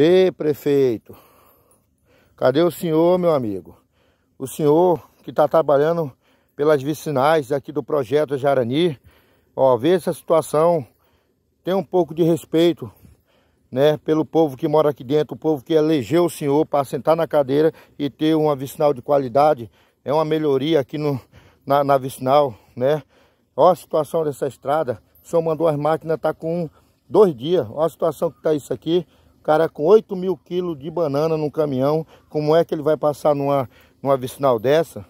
Ei, prefeito, cadê o senhor, meu amigo? O senhor que está trabalhando pelas vicinais aqui do projeto Jarani, ó, vê essa situação, tem um pouco de respeito, né, pelo povo que mora aqui dentro, o povo que elegeu o senhor para sentar na cadeira e ter uma vicinal de qualidade, é uma melhoria aqui no, na, na vicinal, né? Ó a situação dessa estrada, o senhor mandou as máquinas, tá com dois dias, ó a situação que tá isso aqui, cara com 8 mil quilos de banana num caminhão, como é que ele vai passar numa, numa vicinal dessa?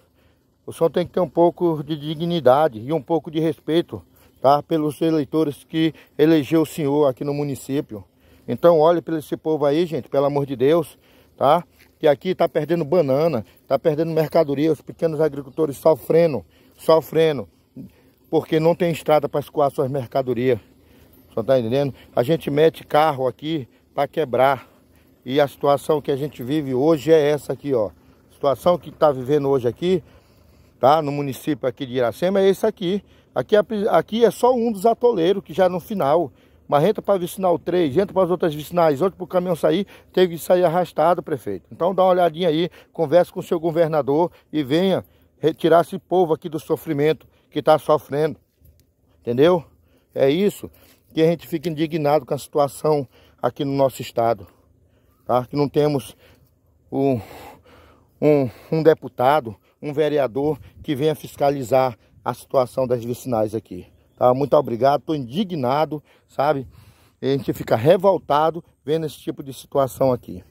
O senhor tem que ter um pouco de dignidade e um pouco de respeito, tá? Pelos eleitores que elegeu o senhor aqui no município. Então olhe para esse povo aí, gente, pelo amor de Deus, tá? Que aqui está perdendo banana, está perdendo mercadoria, os pequenos agricultores sofrendo, sofrendo, porque não tem estrada para escoar suas mercadorias. Só tá entendendo? A gente mete carro aqui para quebrar. E a situação que a gente vive hoje é essa aqui, ó. A situação que está vivendo hoje aqui, tá? No município aqui de Iracema é esse aqui. Aqui é, aqui é só um dos atoleiros que já no final. Mas entra para vicinal 3, entra para as outras vicinais, outro para o caminhão sair, teve que sair arrastado, prefeito. Então dá uma olhadinha aí, converse com o seu governador e venha retirar esse povo aqui do sofrimento que está sofrendo. Entendeu? É isso que a gente fica indignado com a situação aqui no nosso estado. Tá? Que não temos um, um, um deputado, um vereador que venha fiscalizar a situação das vicinais aqui. Tá? Muito obrigado, estou indignado, sabe? A gente fica revoltado vendo esse tipo de situação aqui.